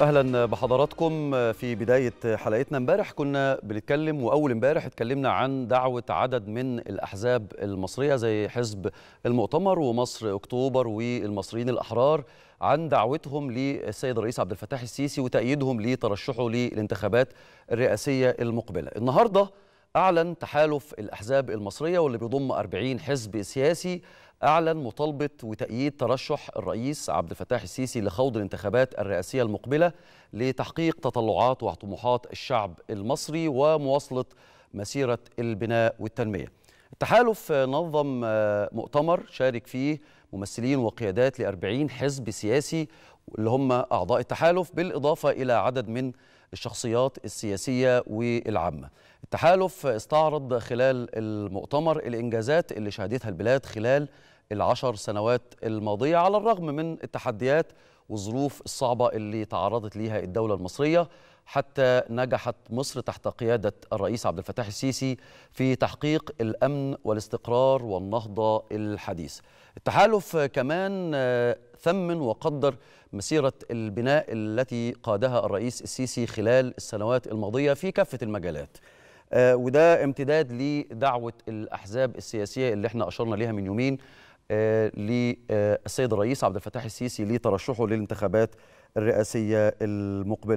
اهلا بحضراتكم في بدايه حلقتنا امبارح كنا بنتكلم واول امبارح اتكلمنا عن دعوه عدد من الاحزاب المصريه زي حزب المؤتمر ومصر اكتوبر والمصريين الاحرار عن دعوتهم للسيد الرئيس عبد الفتاح السيسي وتأييدهم لترشحه للانتخابات الرئاسيه المقبله النهارده اعلن تحالف الاحزاب المصريه واللي بيضم 40 حزب سياسي أعلن مطالبة وتأييد ترشح الرئيس عبد الفتاح السيسي لخوض الانتخابات الرئاسية المقبلة لتحقيق تطلعات وطموحات الشعب المصري ومواصلة مسيرة البناء والتنمية. التحالف نظم آه، مؤتمر شارك فيه ممثلين وقيادات لأربعين حزب سياسي اللي هم أعضاء التحالف بالإضافة إلى عدد من الشخصيات السياسية والعامة التحالف استعرض خلال المؤتمر الإنجازات اللي شهدتها البلاد خلال العشر سنوات الماضية على الرغم من التحديات والظروف الصعبة اللي تعرضت ليها الدولة المصرية حتى نجحت مصر تحت قيادة الرئيس عبد الفتاح السيسي في تحقيق الأمن والاستقرار والنهضة الحديث التحالف كمان آه، ثمن وقدر مسيرة البناء التي قادها الرئيس السيسي خلال السنوات الماضية في كافة المجالات آه، وده امتداد لدعوه الاحزاب السياسيه اللي احنا اشرنا ليها من يومين آه، للسيد آه، الرئيس عبد الفتاح السيسي لترشحه للانتخابات الرئاسيه المقبله